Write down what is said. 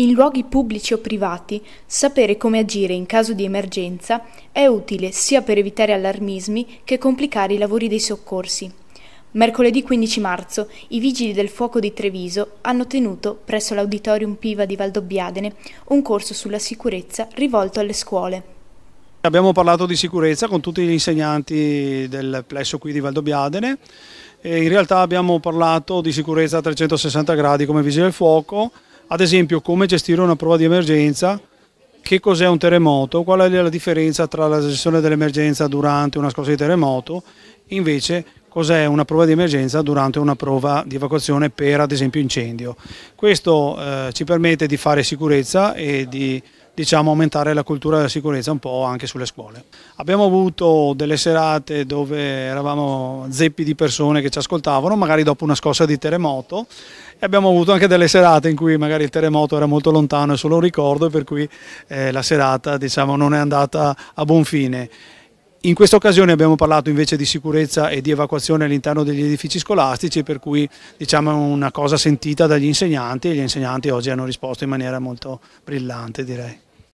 In luoghi pubblici o privati, sapere come agire in caso di emergenza è utile sia per evitare allarmismi che complicare i lavori dei soccorsi. Mercoledì 15 marzo i Vigili del Fuoco di Treviso hanno tenuto, presso l'Auditorium Piva di Valdobbiadene, un corso sulla sicurezza rivolto alle scuole. Abbiamo parlato di sicurezza con tutti gli insegnanti del plesso qui di Valdobbiadene e in realtà abbiamo parlato di sicurezza a 360 gradi come Vigili del Fuoco ad esempio come gestire una prova di emergenza, che cos'è un terremoto, qual è la differenza tra la gestione dell'emergenza durante una scossa di terremoto, e invece cos'è una prova di emergenza durante una prova di evacuazione per ad esempio incendio. Questo eh, ci permette di fare sicurezza e di diciamo, aumentare la cultura della sicurezza un po' anche sulle scuole. Abbiamo avuto delle serate dove eravamo zeppi di persone che ci ascoltavano, magari dopo una scossa di terremoto e abbiamo avuto anche delle serate in cui magari il terremoto era molto lontano è solo un ricordo per cui eh, la serata diciamo, non è andata a buon fine. In questa occasione abbiamo parlato invece di sicurezza e di evacuazione all'interno degli edifici scolastici, per cui diciamo, è una cosa sentita dagli insegnanti e gli insegnanti oggi hanno risposto in maniera molto brillante direi.